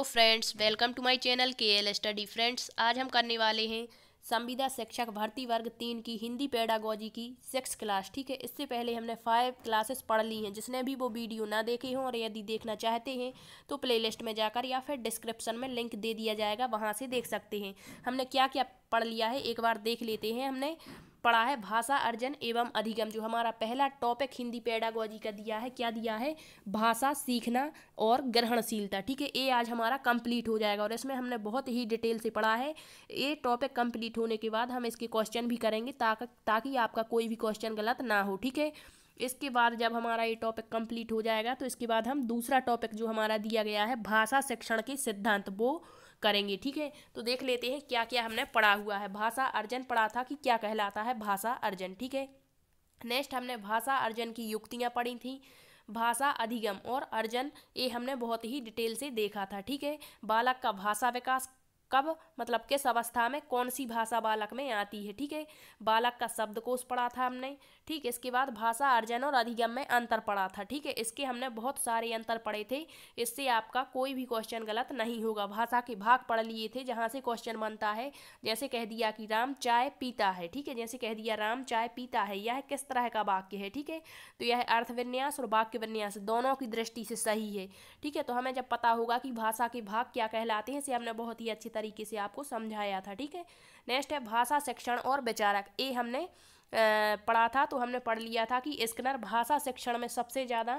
hello friends welcome to my channel K L study friends आज हम करने वाले हैं संविदा शिक्षक भर्ती वर्ग तीन की हिंदी पेडागोजी की सिक्स क्लास ठीक है इससे पहले हमने फाइव क्लासेस पढ़ ली हैं जिसने भी वो वीडियो ना देखे हों और यदि देखना चाहते हैं तो प्लेलिस्ट में जाकर या फिर डिस्क्रिप्शन में लिंक दे दिया जाएगा वहाँ से देख सकते हैं हमने क्या क्या पढ़ लिया है एक बार देख लेते हैं हमने पढ़ा है भाषा अर्जन एवं अधिगम जो हमारा पहला टॉपिक हिंदी पेडागोजी का दिया है क्या दिया है भाषा सीखना और ग्रहणशीलता ठीक है ये आज हमारा कंप्लीट हो जाएगा और इसमें हमने बहुत ही डिटेल से पढ़ा है ये टॉपिक कंप्लीट होने के बाद हम इसके क्वेश्चन भी करेंगे ताकि ताकि आपका कोई भी क्वेश्चन गलत ना हो ठीक है इसके बाद जब हमारा ये टॉपिक कंप्लीट हो जाएगा तो इसके बाद हम दूसरा टॉपिक जो हमारा दिया गया है भाषा शिक्षण के सिद्धांत वो करेंगे ठीक है तो देख लेते हैं क्या क्या हमने पढ़ा हुआ है भाषा अर्जन पढ़ा था कि क्या कहलाता है भाषा अर्जन ठीक है नेक्स्ट हमने भाषा अर्जन की युक्तियाँ पढ़ी थी भाषा अधिगम और अर्जन ये हमने बहुत ही डिटेल से देखा था ठीक है बालक का भाषा विकास कब मतलब किस अवस्था में कौन सी भाषा बालक में आती है ठीक है बालक का शब्द कोश पढ़ा था हमने ठीक इसके बाद भाषा अर्जन और अधिगम में अंतर पढ़ा था ठीक है इसके हमने बहुत सारे अंतर पढ़े थे इससे आपका कोई भी क्वेश्चन गलत नहीं होगा भाषा के भाग पढ़ लिए थे जहाँ से क्वेश्चन बनता है जैसे कह दिया कि राम चाय पीता है ठीक है जैसे कह दिया राम चाय पीता है यह किस तरह का वाक्य है ठीक है तो यह अर्थविन्यास और वाक्य विन्यास दोनों की दृष्टि से सही है ठीक है तो हमें जब पता होगा कि भाषा के भाग क्या कहलाते हैं इसे हमने बहुत ही अच्छी तरह तरीके से आपको समझाया था ठीक है नेक्स्ट है भाषा शिक्षण और विचारक ए हमने पढ़ा था तो हमने पढ़ लिया था कि स्किनर भाषा शिक्षण में सबसे ज़्यादा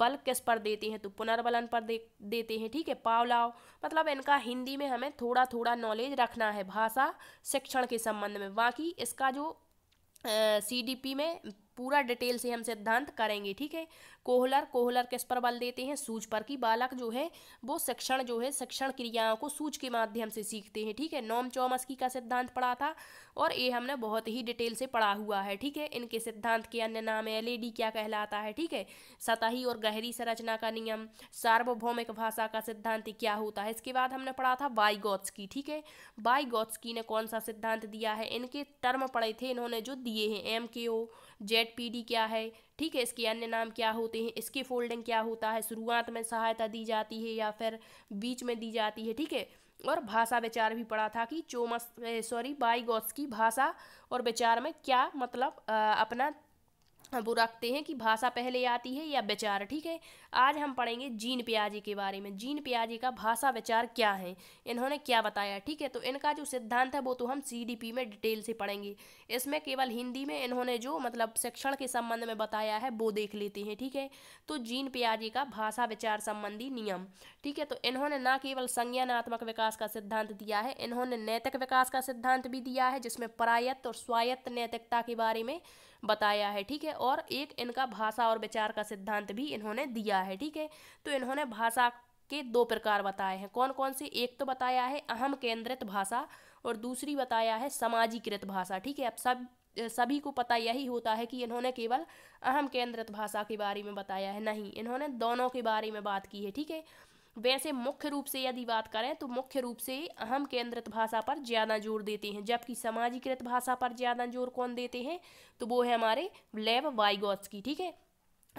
बल किस पर देते हैं तो पुनर्बलन पर दे देते हैं ठीक है पावलाव मतलब इनका हिंदी में हमें थोड़ा थोड़ा नॉलेज रखना है भाषा शिक्षण के संबंध में बाकी इसका जो सी डी पी में पूरा डिटेल से हम सिद्धांत करेंगे ठीक है कोहलर कोहलर किस पर बल देते हैं सूज पर कि बालक जो है वो शिक्षण जो है शिक्षण क्रियाओं को सूज के माध्यम से सीखते हैं ठीक है नॉम चौमस्की का सिद्धांत पढ़ा था और ये हमने बहुत ही डिटेल से पढ़ा हुआ है ठीक है इनके सिद्धांत के अन्य नाम एल क्या कहलाता है ठीक है सतही और गहरी संरचना का नियम सार्वभौमिक भाषा का सिद्धांत क्या होता है इसके बाद हमने पढ़ा था गोत्सकी ठीक है गोत्सकी ने कौन सा सिद्धांत दिया है इनके टर्म पढ़े थे इन्होंने जो दिए हैं एम के ओ जेड पी डी क्या है ठीक है इसके अन्य नाम क्या होते हैं इसके फोल्डिंग क्या होता है शुरुआत में सहायता दी जाती है या फिर बीच में दी जाती है ठीक है और भाषा विचार भी पढ़ा था कि चोमस सॉरी बाईगॉस की भाषा और विचार में क्या मतलब आ, अपना वो रखते हैं कि भाषा पहले आती है या विचार ठीक है आज हम पढ़ेंगे जीन प्याजी के बारे में जीन प्याजी का भाषा विचार क्या है इन्होंने क्या बताया ठीक है तो इनका जो सिद्धांत है वो तो हम सीडीपी में डिटेल से पढ़ेंगे इसमें केवल हिंदी में इन्होंने जो मतलब शिक्षण के संबंध में बताया है वो देख लेते हैं ठीक है तो जीन प्याजी का भाषा विचार संबंधी नियम ठीक है तो इन्होंने ना केवल संज्ञानात्मक विकास का सिद्धांत दिया है इन्होंने नैतिक विकास का सिद्धांत भी दिया है जिसमें परायत्त और स्वायत्त नैतिकता के बारे में बताया है ठीक है और एक इनका भाषा और विचार का सिद्धांत भी इन्होंने दिया है ठीक है तो इन्होंने भाषा के दो प्रकार बताए हैं कौन कौन से एक तो बताया है अहम केंद्रित भाषा और दूसरी बताया है समाजीकृत भाषा ठीक है अब सब सभी को पता यही होता है कि इन्होंने केवल अहम केंद्रित भाषा के बारे में बताया है नहीं इन्होंने दोनों के बारे में बात की है ठीक है वैसे मुख्य रूप से यदि बात करें तो मुख्य रूप से अहम केंद्रित भाषा पर ज़्यादा जोर देते हैं जबकि समाजीकृत भाषा पर ज़्यादा जोर कौन देते हैं तो वो है हमारे लेव वाइगॉट्स की ठीक है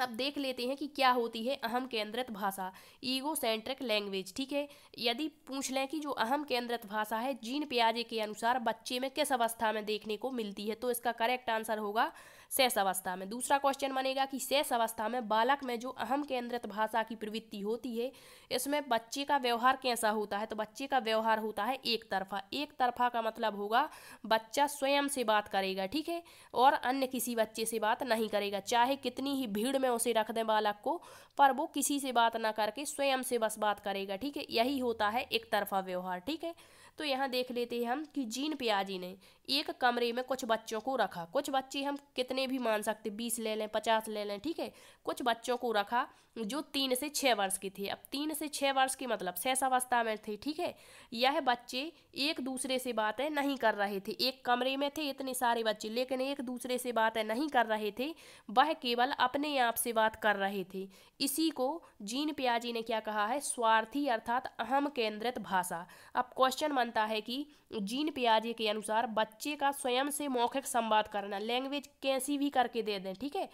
अब देख लेते हैं कि क्या होती है अहम केंद्रित भाषा ईगो सेंट्रिक लैंग्वेज ठीक है यदि पूछ लें कि जो अहम केंद्रित भाषा है जीन प्याजे के अनुसार बच्चे में किस अवस्था में देखने को मिलती है तो इसका करेक्ट आंसर होगा शेष अवस्था में दूसरा क्वेश्चन बनेगा कि शेष अवस्था में बालक में जो अहम केंद्रित भाषा की प्रवृत्ति होती है इसमें बच्चे का व्यवहार कैसा होता है तो बच्चे का व्यवहार होता है एक तरफा एक तरफा का मतलब होगा बच्चा स्वयं से बात करेगा ठीक है और अन्य किसी बच्चे से बात नहीं करेगा चाहे कितनी ही भीड़ में उसे रख दें बालक को पर वो किसी से बात ना करके स्वयं से बस बात करेगा ठीक है यही होता है एक तरफा व्यवहार ठीक है तो यहाँ देख लेते हैं हम कि जीन पियाजी ने एक कमरे में कुछ बच्चों को रखा कुछ बच्चे हम कितने भी मान सकते बीस ले लें पचास ले लें ठीक है कुछ बच्चों को रखा जो तीन से छः वर्ष के थे अब तीन से छः वर्ष के मतलब अवस्था में थे ठीक है यह बच्चे एक दूसरे से बातें नहीं कर रहे थे एक कमरे में थे इतने सारे बच्चे लेकिन एक दूसरे से बातें नहीं कर रहे थे वह केवल अपने आप से बात कर रहे थे इसी को जीन पियाजी ने क्या कहा है स्वार्थी अर्थात अहम केंद्रित भाषा अब क्वेश्चन बन बनता है कि जीन पियाजे के अनुसार बच्चे का स्वयं से मौखिक संवाद करना लैंग्वेज कैसी भी करके दे दें ठीक है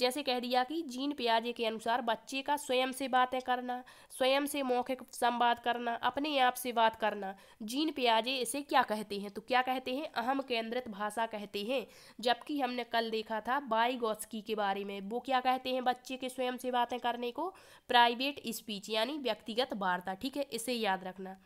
जैसे कह दिया कि जीन पियाजे के अनुसार बच्चे का स्वयं से बातें करना स्वयं से मौखिक संवाद करना अपने आप से बात करना जीन पियाजे इसे क्या कहते हैं तो क्या कहते हैं अहम केंद्रित भाषा कहते हैं जबकि हमने कल देखा था बाईगोस्की के बारे में वो क्या कहते हैं बच्चे के स्वयं से बातें करने को प्राइवेट स्पीच यानी व्यक्तिगत वार्ता ठीक है इसे याद रखना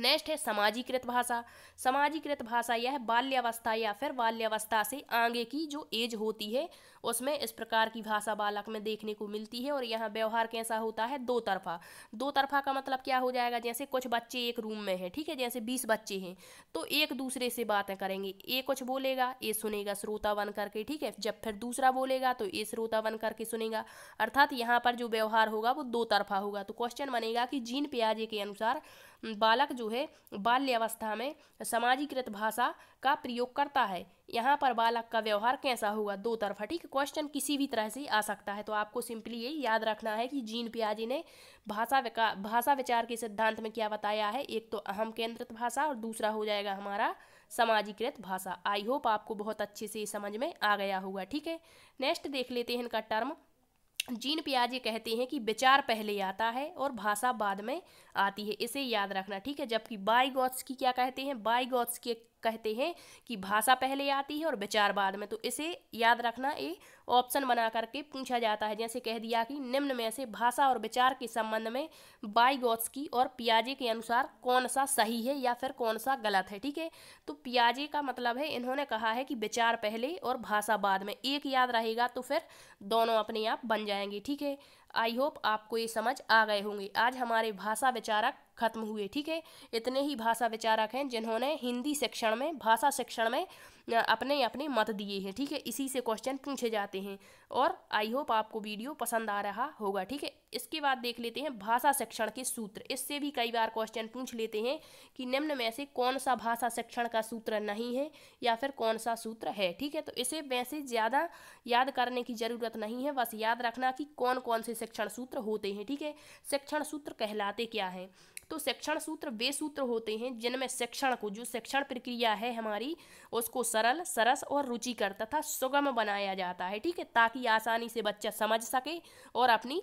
नेक्स्ट है समाजीकृत भाषा समाजीकृत भाषा यह बाल्यावस्था या फिर बाल्यावस्था से आगे की जो एज होती है उसमें इस प्रकार की भाषा बालक में देखने को मिलती है और यहाँ व्यवहार कैसा होता है दो तरफा दो तरफा का मतलब क्या हो जाएगा जैसे कुछ बच्चे एक रूम में है ठीक है जैसे बीस बच्चे हैं तो एक दूसरे से बातें करेंगे ए कुछ बोलेगा ए सुनेगा श्रोता बन करके ठीक है जब फिर दूसरा बोलेगा तो ए श्रोता बन करके सुनेगा अर्थात यहाँ पर जो व्यवहार होगा वो दो तरफा होगा तो क्वेश्चन बनेगा कि जीन प्याजे के अनुसार बालक जो है बाल्यावस्था में समाजीकृत भाषा का प्रयोग करता है यहाँ पर बालक का व्यवहार कैसा होगा दो तरफा ठीक क्वेश्चन किसी भी तरह से आ सकता है तो आपको सिंपली ये याद रखना है कि जीन पियाजी ने भाषा विका भाषा विचार के सिद्धांत में क्या बताया है एक तो अहम केंद्रित भाषा और दूसरा हो जाएगा हमारा समाजीकृत भाषा आई होप आपको बहुत अच्छे से समझ में आ गया होगा ठीक है नेक्स्ट देख लेते हैं इनका टर्म जीन पियाजे कहते हैं कि विचार पहले आता है और भाषा बाद में आती है इसे याद रखना ठीक है जबकि बाईगॉट्स की क्या कहते हैं बाईगॉट्स के कहते हैं कि भाषा पहले आती है और विचार बाद में तो इसे याद रखना ये ऑप्शन बना करके पूछा जाता है जैसे कह दिया कि निम्न में से भाषा और विचार के संबंध में की और पियाजे के अनुसार कौन सा सही है या फिर कौन सा गलत है ठीक है तो पियाजे का मतलब है इन्होंने कहा है कि विचार पहले और भाषा बाद में एक याद रहेगा तो फिर दोनों अपने आप बन जाएंगे ठीक है आई होप आपको ये समझ आ गए होंगे आज हमारे भाषा विचारक खत्म हुए ठीक है इतने ही भाषा विचारक हैं जिन्होंने हिंदी शिक्षण में भाषा शिक्षण में अपने अपने मत दिए हैं ठीक है इसी से क्वेश्चन पूछे जाते हैं और आई होप आपको वीडियो पसंद आ रहा होगा ठीक है इसके बाद देख लेते हैं भाषा शिक्षण के सूत्र इससे भी कई बार क्वेश्चन पूछ लेते हैं कि निम्न में से कौन सा भाषा शिक्षण का सूत्र नहीं है या फिर कौन सा सूत्र है ठीक है तो इसे वैसे ज़्यादा याद करने की ज़रूरत नहीं है बस याद रखना कि कौन कौन से शिक्षण सूत्र होते हैं ठीक है शिक्षण सूत्र कहलाते क्या हैं तो शिक्षण सूत्र वे सूत्र होते हैं जिनमें शिक्षण को जो शिक्षण प्रक्रिया है हमारी उसको सरल सरस और रुचिकर तथा सुगम बनाया जाता है ठीक है ताकि आसानी से बच्चा समझ सके और अपनी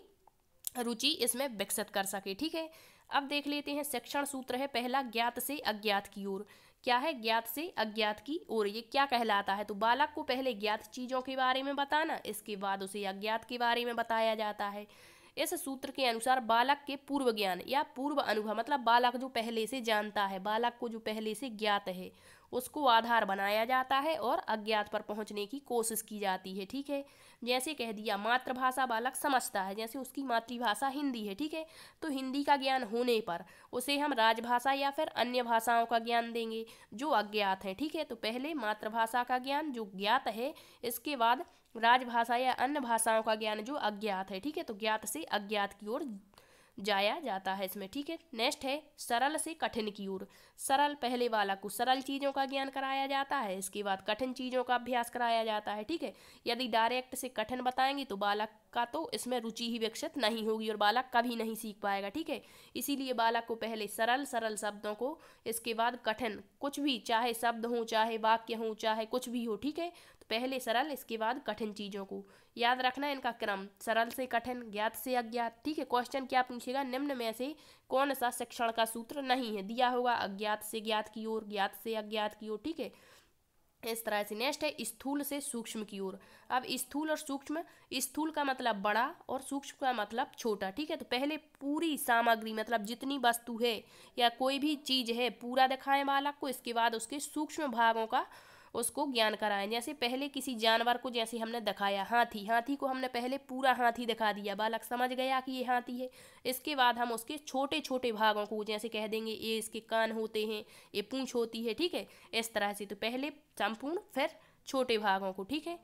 रुचि इसमें विकसित कर सके ठीक है अब देख लेते हैं शिक्षण सूत्र है पहला ज्ञात से अज्ञात की ओर क्या है ज्ञात से अज्ञात की ओर ये क्या कहलाता है तो बालक को पहले ज्ञात चीज़ों के बारे में बताना इसके बाद उसे अज्ञात के बारे में बताया जाता है इस सूत्र के अनुसार बालक के पूर्व ज्ञान या पूर्व अनुभव मतलब बालक जो पहले से जानता है बालक को जो पहले से ज्ञात है उसको आधार बनाया जाता है और अज्ञात पर पहुंचने की कोशिश की जाती है ठीक है जैसे कह दिया मातृभाषा बालक समझता है जैसे उसकी मातृभाषा हिंदी है ठीक है तो हिंदी का ज्ञान होने पर उसे हम राजभाषा या फिर अन्य भाषाओं का ज्ञान देंगे जो अज्ञात है ठीक है तो पहले मातृभाषा का ज्ञान जो ज्ञात है इसके बाद राजभाषा या अन्य भाषाओं का ज्ञान जो अज्ञात है ठीक है तो ज्ञात से अज्ञात की ओर जाया जाता है इसमें ठीक है नेक्स्ट है सरल से कठिन की ओर सरल पहले वाला को सरल चीज़ों का ज्ञान कराया जाता है इसके बाद कठिन चीज़ों का अभ्यास कराया जाता है ठीक है यदि डायरेक्ट से कठिन बताएंगे तो बालक का तो इसमें रुचि ही विकसित नहीं होगी और बालक कभी नहीं सीख पाएगा ठीक है इसीलिए बालक को पहले सरल सरल शब्दों को इसके बाद कठिन कुछ भी चाहे शब्द हों चाहे वाक्य हों चाहे कुछ भी हो ठीक है पहले सरल इसके बाद कठिन चीज़ों को याद रखना इनका क्रम सरल से कठिन ज्ञात से अज्ञात ठीक है क्वेश्चन क्या पूछेगा निम्न में से कौन सा शिक्षण का सूत्र नहीं है दिया होगा अज्ञात से ज्ञात की ओर ज्ञात से अज्ञात की ओर ठीक है इस तरह से नेक्स्ट है स्थूल से सूक्ष्म की ओर अब स्थूल और सूक्ष्म स्थूल का मतलब बड़ा और सूक्ष्म का मतलब छोटा ठीक है तो पहले पूरी सामग्री मतलब जितनी वस्तु है या कोई भी चीज़ है पूरा दिखाएं बालक को इसके बाद उसके सूक्ष्म भागों का उसको ज्ञान कराएं जैसे पहले किसी जानवर को जैसे हमने दिखाया हाथी हाथी को हमने पहले पूरा हाथी दिखा दिया बालक समझ गया कि ये हाथी है इसके बाद हम उसके छोटे छोटे भागों को जैसे कह देंगे ये इसके कान होते हैं ये पूँछ होती है ठीक है इस तरह से तो पहले संपूर्ण फिर छोटे भागों को ठीक है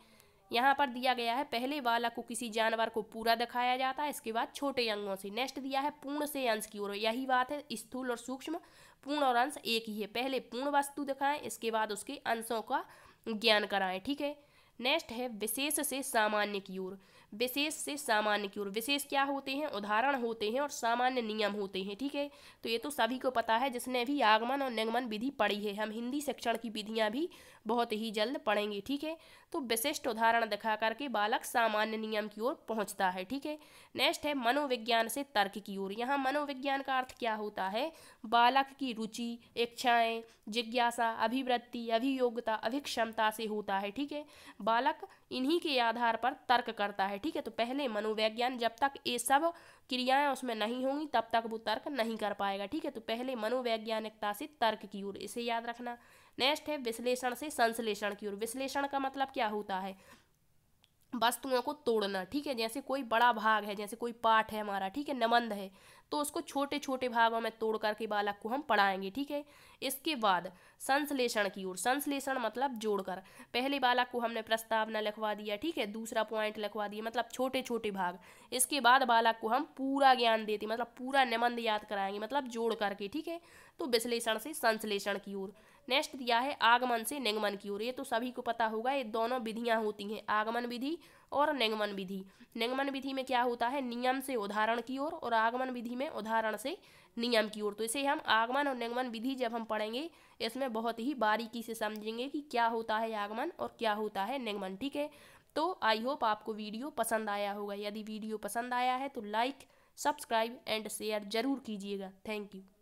यहाँ पर दिया गया है पहले वाला को किसी जानवर को पूरा दिखाया जाता है इसके बाद छोटे अंगों से नेक्स्ट दिया है पूर्ण से अंश की ओर यही बात है स्थूल और सूक्ष्म पूर्ण और अंश एक ही है पहले पूर्ण वस्तु दिखाएं इसके बाद उसके अंशों का ज्ञान कराएं ठीक है नेक्स्ट है विशेष से सामान्य की ओर विशेष से सामान्य की ओर विशेष क्या होते हैं उदाहरण होते हैं और सामान्य नियम होते हैं ठीक है तो ये तो सभी को पता है जिसने भी आगमन और निगमन विधि पढ़ी है हम हिंदी शिक्षण की विधियाँ भी बहुत ही जल्द पढ़ेंगे ठीक है तो विशिष्ट उदाहरण दिखा करके बालक सामान्य नियम की ओर पहुँचता है ठीक है नेक्स्ट है मनोविज्ञान से तर्क की ओर यहाँ मनोविज्ञान का अर्थ क्या होता है बालक की रुचि इच्छाएँ जिज्ञासा अभिवृत्ति अभियोग्यता अभिक्षमता से होता है ठीक है बालक इन्हीं के आधार पर तर्क करता है ठीक है तो पहले मनोवैज्ञान जब तक ये सब क्रियाएं उसमें नहीं होंगी तब तक वो तर्क नहीं कर पाएगा ठीक है तो पहले मनोवैज्ञानिकता से तर्क की ओर इसे याद रखना नेक्स्ट है विश्लेषण से संश्लेषण की ओर विश्लेषण का मतलब क्या होता है वस्तुओं को तोड़ना ठीक है जैसे कोई बड़ा भाग है जैसे कोई पाठ है हमारा ठीक है नबंध है तो उसको छोटे छोटे भागों में तोड़ करके बालक को हम पढ़ाएंगे ठीक है इसके बाद संश्लेषण की ओर संश्लेषण मतलब जोड़कर पहले बालक को हमने प्रस्तावना लिखवा दिया ठीक है दूसरा पॉइंट लिखवा दिया मतलब छोटे छोटे भाग इसके बाद बालक को हम पूरा ज्ञान देते मतलब पूरा निबंध याद कराएंगे मतलब जोड़ करके ठीक है तो विश्लेषण से संश्लेषण की ओर नेक्स्ट दिया है आगमन से निगमन की ओर ये तो सभी को पता होगा ये दोनों विधियाँ होती हैं आगमन विधि और निगमन विधि निगमन विधि में क्या होता है नियम से उदाहरण की ओर और, और आगमन विधि में उदाहरण से नियम की ओर तो इसे हम आगमन और निगमन विधि जब हम पढ़ेंगे इसमें बहुत ही बारीकी से समझेंगे कि क्या होता है आगमन और क्या होता है निगमन ठीक है तो आई होप आपको वीडियो पसंद आया होगा यदि वीडियो पसंद आया है तो लाइक सब्सक्राइब एंड शेयर जरूर कीजिएगा थैंक यू